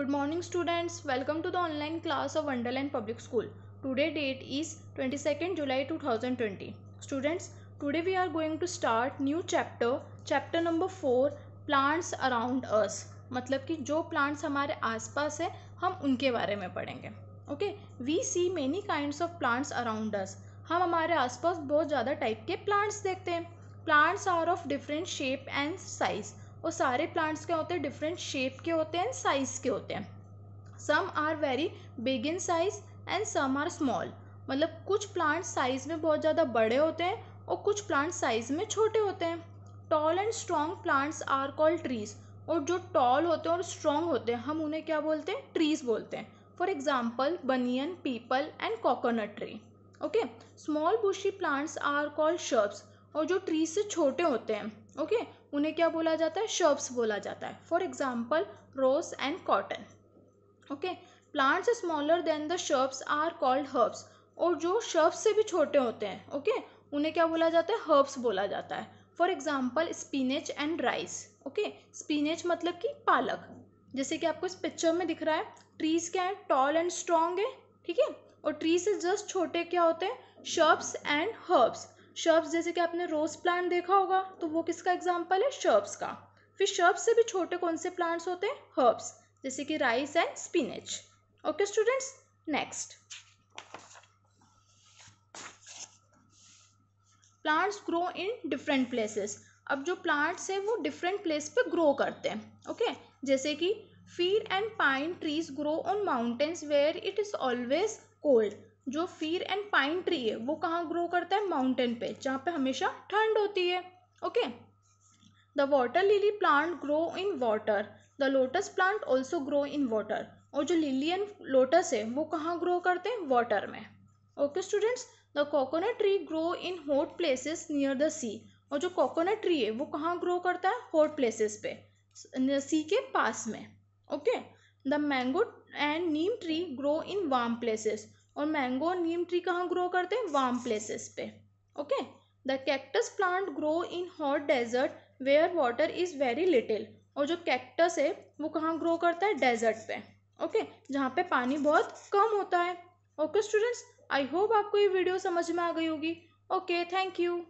Good morning students welcome to the online class of wonderland public school today date is twenty second July two thousand twenty students today we are going to start new chapter chapter number four plants around us मतलब कि जो plants हमारे आस पास है हम उनके बारे में पढ़ेंगे okay we see many kind of plants around us हम हमारे आस पास बहुत ज़्यादा टाइप के प्लांट्स देखते हैं plants are of different shape and size और सारे प्लांट्स क्या होते हैं डिफरेंट शेप के होते हैं साइज़ के होते हैं some are very big in size and some are small मतलब कुछ प्लांट साइज़ में बहुत ज़्यादा बड़े होते हैं और कुछ प्लांट साइज़ में छोटे होते हैं tall and strong plants are call trees और जो टॉल होते हैं और स्ट्रॉन्ग होते हैं हम उन्हें क्या बोलते हैं ट्रीज़ बोलते हैं for example banyan peepal and coconut tree okay small bushy plants are called shrubs और जो ट्री से छोटे होते हैं ओके okay? उन्हें क्या बोला जाता है शर्ब्स बोला जाता है for example rose and cotton okay plants smaller than the shrubs are called herbs और जो शर्ब्स से भी छोटे होते हैं ओके okay? उन्हें क्या बोला जाता है हर्ब्स बोला जाता है for example spinach and rice okay spinach मतलब कि पालक जैसे कि आपको इस पिक्चर में दिख रहा है ट्रीज क्या है टॉल एंड स्ट्रॉन्ग है ठीक है और ट्री से जस्ट छोटे क्या होते हैं शर्ब्स एंड हर्ब्स शर्ब्स जैसे कि आपने रोज प्लांट देखा होगा तो वो किसका एग्जाम्पल है शर्ब्स का फिर शर्ब्स से भी छोटे कौन से प्लांट्स होते हैं हर्ब्स जैसे कि rice and spinach okay students next plants grow in different places अब जो प्लांट्स है वो डिफरेंट प्लेस पे ग्रो करते हैं ओके okay? जैसे कि fir and pine trees grow on mountains where it is always cold जो फीर एंड पाइन ट्री है वो कहाँ ग्रो करता है माउंटेन पे जहाँ पे हमेशा ठंड होती है okay the water lily plant grow in water the lotus plant also grow in water और जो लिली एंड लोटस है वो कहाँ ग्रो करते हैं वाटर में okay students the coconut tree grow in hot places near the sea और जो कोकोनट ट्री है वो कहाँ ग्रो करता है हॉट प्लेसेस पे सी के पास में okay the mango and neem tree grow in warm places और मैंगो नीम ट्री कहाँ ग्रो करते हैं वार्म प्लेसेस पे okay the cactus plant grow in hot desert where water is very little और जो कैक्टस है वो कहाँ ग्रो करता है डेजर्ट पे ओके okay? जहाँ पे पानी बहुत कम होता है ओके स्टूडेंट्स आई होप आपको ये वीडियो समझ में आ गई होगी ओके थैंक यू